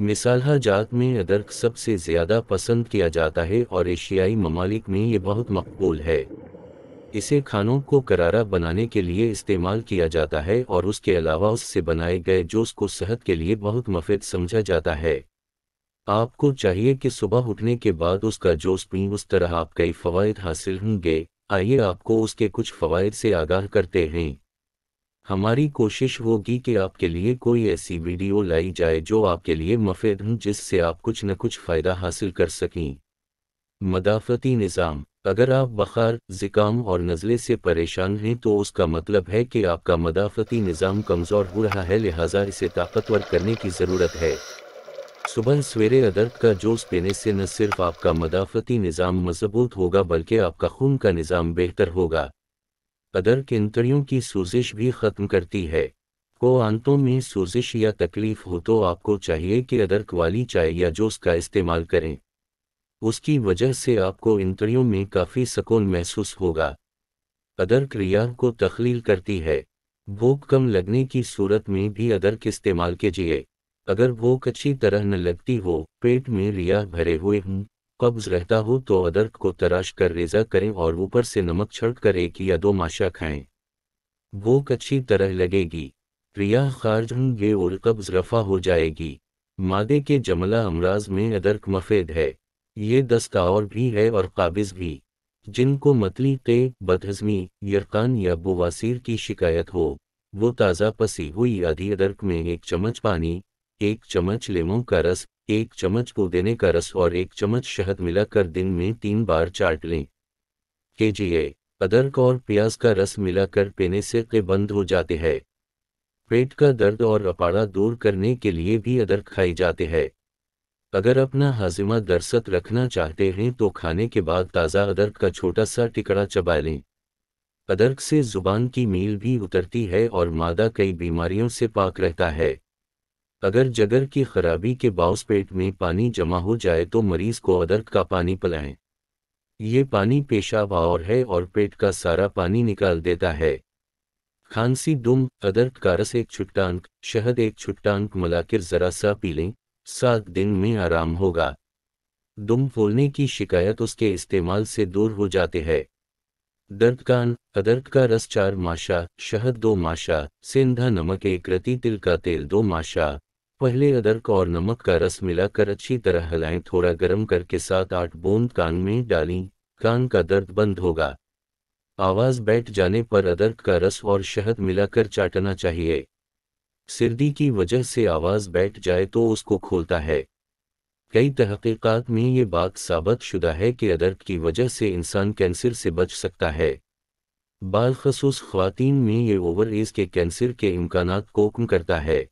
मिसाल जात में अदरक सबसे ज़्यादा पसंद किया जाता है और एशियाई ममालिक में ये बहुत मकबूल है इसे खानों को करारा बनाने के लिए इस्तेमाल किया जाता है और उसके अलावा उससे बनाए गए जोश को सेहत के लिए बहुत मफेद समझा जाता है आपको चाहिए कि सुबह उठने के बाद उसका जोश पी उस तरह आप कई फ़वाद हासिल होंगे आइए आपको उसके कुछ फ़वाद से आगाह करते हैं हमारी कोशिश होगी कि आपके लिए कोई ऐसी वीडियो लाई जाए जो आपके लिए मुफेद हूँ जिससे आप कुछ न कुछ फ़ायदा हासिल कर सकें मदाफ़ती निज़ाम अगर आप बुखार ज़िकाम और नज़ले से परेशान हैं तो उसका मतलब है कि आपका मदाफ़ती निज़ाम कमज़ोर हो रहा है लिहाजा इसे ताकतवर करने की ज़रूरत है सुबह सवेरे अदरक का जूस पीने से न सिर्फ आपका मदाफ़ती निज़ाम मजबूत होगा बल्कि आपका खून का निज़ाम बेहतर होगा कदर किंतरियों की सूजिश भी खत्म करती है को आंतों में सूजिश या तकलीफ हो तो आपको चाहिए कि अदरक वाली चाय या जूस का इस्तेमाल करें उसकी वजह से आपको इंतरियों में काफ़ी सुकून महसूस होगा अदरक रिया को तखलील करती है भूख कम लगने की सूरत में भी अदरक इस्तेमाल कीजिए अगर भूख अच्छी तरह न लगती हो पेट में रिया भरे हुए हों कब्ज रहता हो तो अदरक को तराश कर रेजा करें और ऊपर से नमक छड़ कर एक या दो माशा खाएं वो कच्ची तरह लगेगी रिया खारज होंगे और कब्ज रफा हो जाएगी मादे के जमला अमराज में अदरक मफेद है ये दस्तावर भी है और काबिज भी जिनको मतली ते बदहजमी यरकान या बवासीर की शिकायत हो वो ताज़ा पसी हुई आधी अदरक में एक चम्मच पानी एक चम्मच लेमों का रस एक चम्मच पुदीने का रस और एक चम्मच शहद मिलाकर दिन में तीन बार चाट लें जी अदरक और प्याज का रस मिलाकर पीने से के बंद हो जाते हैं पेट का दर्द और अपाड़ा दूर करने के लिए भी अदरक खाए जाते हैं अगर अपना हाजिमा दरसत रखना चाहते हैं तो खाने के बाद ताज़ा अदरक का छोटा सा टिकड़ा चबा लें अदरक से जुबान की मील भी उतरती है और मादा कई बीमारियों से पाक रहता है अगर जगर की खराबी के बाउस पेट में पानी जमा हो जाए तो मरीज को अदरक का पानी पिलाएं ये पानी पेशाब और है और पेट का सारा पानी निकाल देता है खांसी दुम अदरक का रस एक छुट्टांक शहद एक छुट्टांक मिलाकर जरा सा पी लें सात दिन में आराम होगा दुम फूलने की शिकायत उसके इस्तेमाल से दूर हो जाते हैं दर्द कान अदरक का रस चार माशा शहद दो माशा सिंधा नमक एक रती तिल का तेल दो माशा पहले अदरक और नमक का रस मिलाकर अच्छी तरह हलाएं थोड़ा गर्म करके सात आठ बूंद कान में डालें कान का दर्द बंद होगा आवाज बैठ जाने पर अदरक का रस और शहद मिलाकर चाटना चाहिए सिर्दी की वजह से आवाज बैठ जाए तो उसको खोलता है कई तहकीकात में ये बात साबित शुदा है कि अदरक की वजह से इंसान कैंसर से बच सकता है बालखसूस खुवान में ये ओवर एज के कैंसर के इम्कान को कम करता है